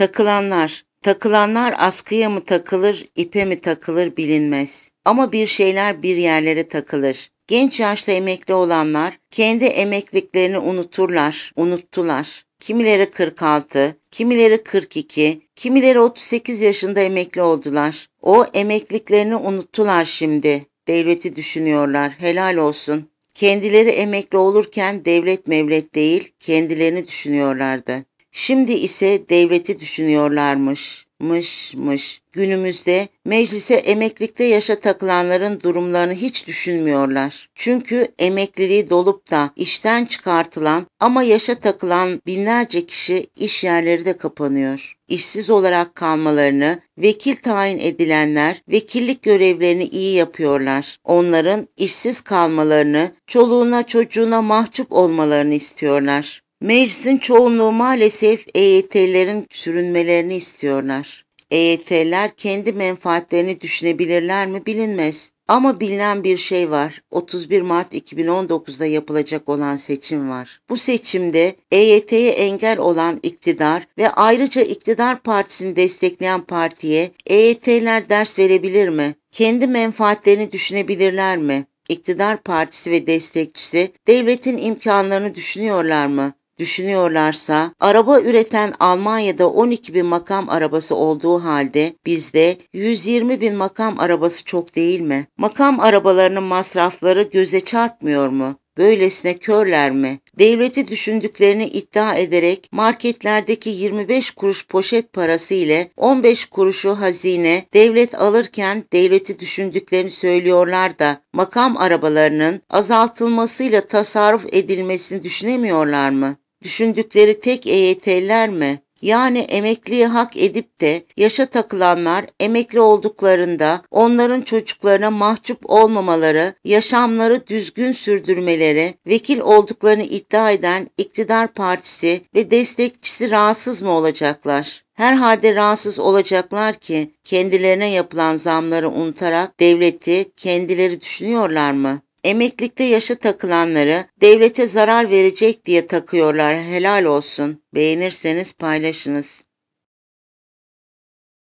Takılanlar Takılanlar askıya mı takılır, ipe mi takılır bilinmez. Ama bir şeyler bir yerlere takılır. Genç yaşta emekli olanlar kendi emekliliklerini unuturlar, unuttular. Kimileri 46, kimileri 42, kimileri 38 yaşında emekli oldular. O emekliliklerini unuttular şimdi. Devleti düşünüyorlar, helal olsun. Kendileri emekli olurken devlet mevlet değil, kendilerini düşünüyorlardı. Şimdi ise devleti düşünüyorlarmış,mış,mış. Günümüzde meclise emeklilikte yaşa takılanların durumlarını hiç düşünmüyorlar. Çünkü emekliliği dolup da işten çıkartılan ama yaşa takılan binlerce kişi iş yerleri de kapanıyor. İşsiz olarak kalmalarını, vekil tayin edilenler vekillik görevlerini iyi yapıyorlar. Onların işsiz kalmalarını, çoluğuna çocuğuna mahcup olmalarını istiyorlar. Meclisin çoğunluğu maalesef EYT'lerin sürünmelerini istiyorlar. EYT'ler kendi menfaatlerini düşünebilirler mi bilinmez. Ama bilinen bir şey var. 31 Mart 2019'da yapılacak olan seçim var. Bu seçimde EYT'ye engel olan iktidar ve ayrıca iktidar partisini destekleyen partiye EYT'ler ders verebilir mi? Kendi menfaatlerini düşünebilirler mi? İktidar partisi ve destekçisi devletin imkanlarını düşünüyorlar mı? düşünüyorlarsa araba üreten Almanya'da 12 bin makam arabası olduğu halde bizde 120 bin makam arabası çok değil mi? Makam arabalarının masrafları göze çarpmıyor mu? Böylesine körler mi? Devleti düşündüklerini iddia ederek marketlerdeki 25 kuruş poşet parası ile 15 kuruşu hazine devlet alırken devleti düşündüklerini söylüyorlar da makam arabalarının azaltılmasıyla tasarruf edilmesini düşünemiyorlar mı? Düşündükleri tek EYT'ler mi? Yani emekliye hak edip de yaşa takılanlar emekli olduklarında onların çocuklarına mahcup olmamaları, yaşamları düzgün sürdürmeleri, vekil olduklarını iddia eden iktidar partisi ve destekçisi rahatsız mı olacaklar? Herhalde rahatsız olacaklar ki kendilerine yapılan zamları unutarak devleti kendileri düşünüyorlar mı? Emeklilikte yaşı takılanları devlete zarar verecek diye takıyorlar helal olsun. Beğenirseniz paylaşınız.